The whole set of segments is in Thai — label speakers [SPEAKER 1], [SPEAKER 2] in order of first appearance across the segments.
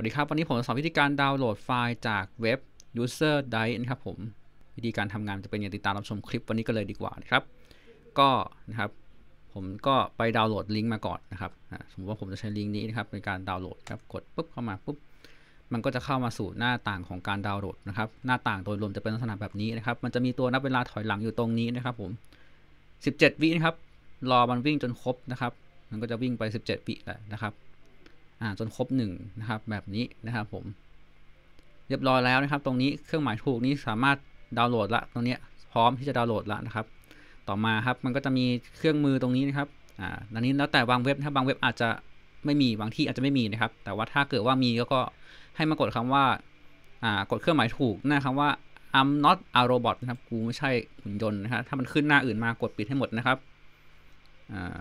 [SPEAKER 1] วัสดีครับวันนี้ผมจะสอนวิธีการดาวน์โหลดไฟล์จากเว็บ user d i e นะครับผมวิธีการทำงานจะเป็นอย่างติดตามรับชมคลิปวันนี้ก็เลยดีกว่านะครับ ก็นะครับผมก็ไปดาวน์โหลดลิงก์มาก่อนนะครับสมมติว่าผมจะใช้ลิงก์นี้นะครับ ในการดาวน์โหลดครับกดปุ๊บเข้ามาปุ๊บมันก็จะเข้ามาสู่หน้าต่างของการดาวน์โหลดนะครับ หน้าต่างโดยรวมจะเป็นลักษณะแบบนี้นะครับ มันจะมีตัวนับเวลาถอยหลังอยู่ตรงนี้นะครับ ผม17วินะครับรอมันวิ่งจนครบนะครับ มันก็จะวิ่งไป 17วิแหละนะครับจนครบ1นะครับแบบนี้นะครับผม เรียบร้อยแล้วนะครับ ตรงนี้เครื่องหมายถูกนี้สามารถดาวน์โหลดละตรงนี้พร้อมที่จะดาวน์โหลดละนะครับ ต่อมาครับมันก็จะมีเครื่องมือตรงนี้นะครับอ่าอันนี้แล้วแต่บางเว็บถ้าบางเว็บอาจจะไม่มีบางที่อาจจะไม่มีนะครับ แต่ว่าถ้าเกิดว่ามีก็ให้มากดคำว่าอ่ากดเครื่องหมายถูกหน้าคำว่า I'm not a robot นะครับกูไม่ใช่หุ่นยนต์นะครับถ้ามันขึ้นหน้าอื่นมากดปิดให้หมดนะครับอ่า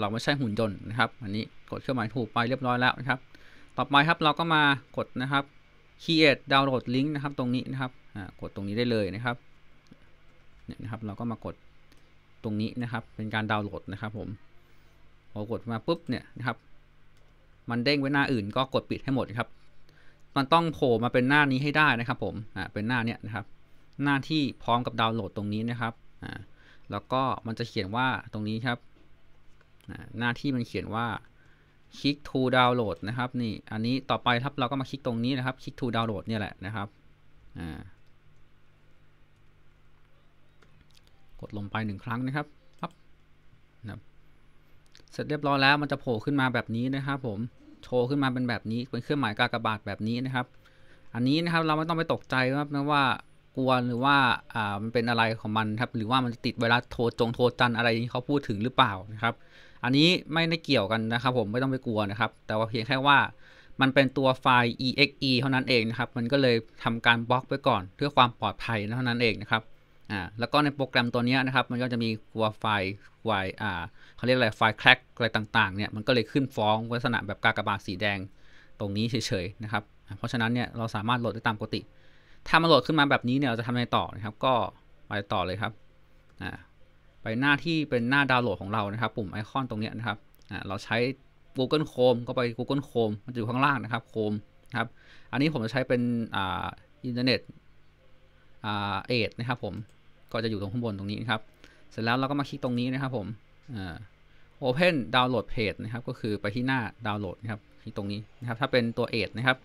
[SPEAKER 1] เราไม่ใช่หุ่นยนต์นะครับอันนี้กดเครื่องหมายถูกไปเรียบร้อยแล้วนะครับ ต่อไปครับเราก็มากดนะครับ create download link นะครับตรงนี้นะครับกดตรงนี้ได้เลยนะครับเนี่ยนะครับเราก็มากดตรงนี้นะครับ เป็นการดาวน์โหลดนะครับ ผมพอกดมาปุ๊บเนี่ยนะครับ มันเด้งไว้หน้าอื่น ก็กดปิดให้หมดครับ มันต้องโผล่มาเป็นหน้านี้ให้ได้นะครับ ผมอ่าเป็นหน้าเนี้ยนะครับ หน้าที่พร้อมกับดาวน์โหลดตรงนี้นะครับอ่าแล้วก็มันจะเขียนว่าตรงนี้ครับนะหน้าที่มันเขียนว่าคลิก to download นะครับ นี่อันนี้ต่อไปครับเราก็มาคลิกตรงนี้นะครับคลิก to download เนี่ยแหละนะครับกดลงไปหนึ่งครั้งนะครับปั๊บนะเสร็จเรียบร้อยแล้วมันจะโผล่ขึ้นมาแบบนี้นะครับผมโชว์ขึ้นมาเป็นแบบนี้เป็นเครื่องหมายกากบาทแบบนี้นะครับ อันนี้นะครับเราไม่ต้องไปตกใจครับนะว่ากลัวหรือว่าอ่ามันเป็นอะไรของมันครับหรือว่ามันติดเวลาโทรจงโทรจันอะไรที่เขาพูดถึงหรือเปล่านะครับอันนี้ไม่ได้เกี่ยวกันนะครับ ผมไม่ต้องไปกลัวนะครับแต่ว่าเพียงแค่ว่ามันเป็นตัวไฟล์ exe เท่านั้นเองนะครับ มันก็เลยทำการบล็อกไว้ก่อนเพื่อความปลอดภัยเท่านั้นเองนะครับอ่าแล้วก็ในโปรแกรมตัวนี้นะครับ มันก็จะมีตัวไฟล์ไฟอ่าเขาเรียกอะไรไฟล์แคร็กอะไรต่างๆเนี่ย มันก็เลยขึ้นฟ้องลักษณะแบบกากบาทสีแดงตรงนี้เฉยๆนะครับ เพราะฉะนั้นเนี่ยเราสามารถโหลดได้ตามปกติ ถ้ามันโหลดขึ้นมาแบบนี้เนี่ยเราจะทำอะไรต่อนะครับ ก็ไปต่อเลยครับอ่าไปหน้าที่เป็นหน้าดาวน์โหลดของเรานะครับปุ่มไอคอนตรงนี้นะครับ เราใช้ Google Chrome ก็ไป Google Chrome มันจะอยู่ข้างล่างนะครับ Chrome นะครับ อันนี้ผมจะใช้เป็นอินเทอร์เน็ตเอทนะครับผมก็จะอยู่ตรงข้างบนตรงนี้นะครับ เสร็จแล้วเราก็มาคลิกตรงนี้นะครับผม Open Download Page นะครับ ก็คือไปที่หน้าดาวน์โหลดนะครับคลิกตรงนี้นะครับถ้าเป็นตัวเอทนะครับ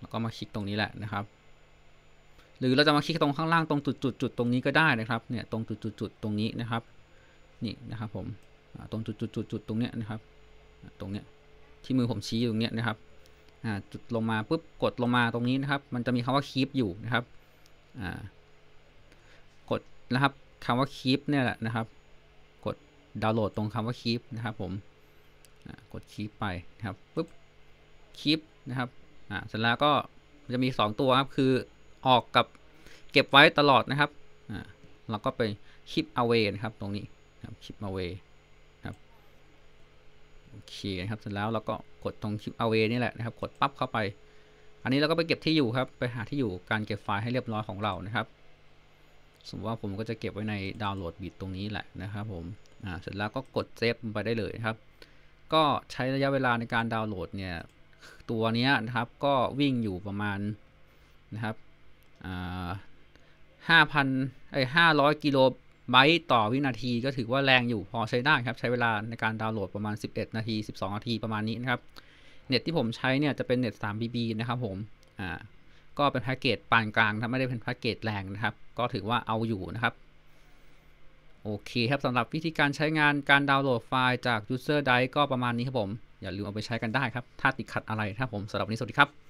[SPEAKER 1] แล้วก็มาคลิกตรงนี้แหละนะครับหรือเราจะมาคลิกตรงข้างล่าง ตรงจุดจุดจุดตรงนี้ก็ได้นะครับ เนี่ยตรงจุดจุดจุดตรงนี้นะครับ นี่นะครับผม ตรงจุดจุดจุดจุดตรงเนี้ยนะครับ ตรงเนี้ย ที่มือผมชี้อยู่ตรงเนี้ยนะครับจุดลงมาปุ๊บกดลงมาตรงนี้นะครับ มันจะมีคำว่าคีปอยู่นะครับกดนะครับคำว่าคีปเนี่ยแหละนะครับ กดดาวน์โหลดตรงคำว่าคีปนะครับผมกดคีปไปนะครับปุ๊บคีปนะครับเสร็จแล้วก็จะมี 2 ตัวครับคือออกกับเก็บไว้ตลอดนะครับ เราก็ไป keep away นะครับตรงนี้ครับเอาเว w a ครับโอเคนะครับเสร็จแล้วเราก็กดตรง keep away นี่แหละนะครับ กดปั๊บเข้าไป อันนี้เราก็ไปเก็บที่อยู่ครับ ไปหาที่อยู่การเก็บไฟล์ให้เรียบร้อยของเรานะครับ สมมติว่าผมก็จะเก็บไว้ในดาวน์โหลดบิตตรงนี้แหละนะครับ ผมอ่าเสร็จแล้วก็กดเซฟไปได้เลยครับ ก็ใช้ระยะเวลาในการดาวน์โหลดเนี่ย ตัวนี้นะครับก็วิ่งอยู่ประมาณนะครับห้าพันไอห้าร้อยกิโลไบต์ต่อวินาทีก็ถือว่าแรงอยู่พอใช้ได้ครับ ใช้เวลาในการดาวน์โหลดประมาณ 11 นาที12นาทีประมาณนี้นะครับเน็ตที่ผมใช้เนี่ยจะเป็นเน็ต 3BB นะครับผมอ่าก็เป็นแพ็กเกจปานกลางถ้าไม่ได้เป็นแพ็กเกจแรงนะครับก็ถือว่าเอาอยู่นะครับโอเคครับสำหรับวิธีการใช้งานการดาวน์โหลดไฟล์จาก User Drive ก็ประมาณนี้ครับผมอย่าลืมเอาไปใช้กันได้ครับถ้าติดขัดอะไรครับผมสำหรับวันนี้สวัสดีครับ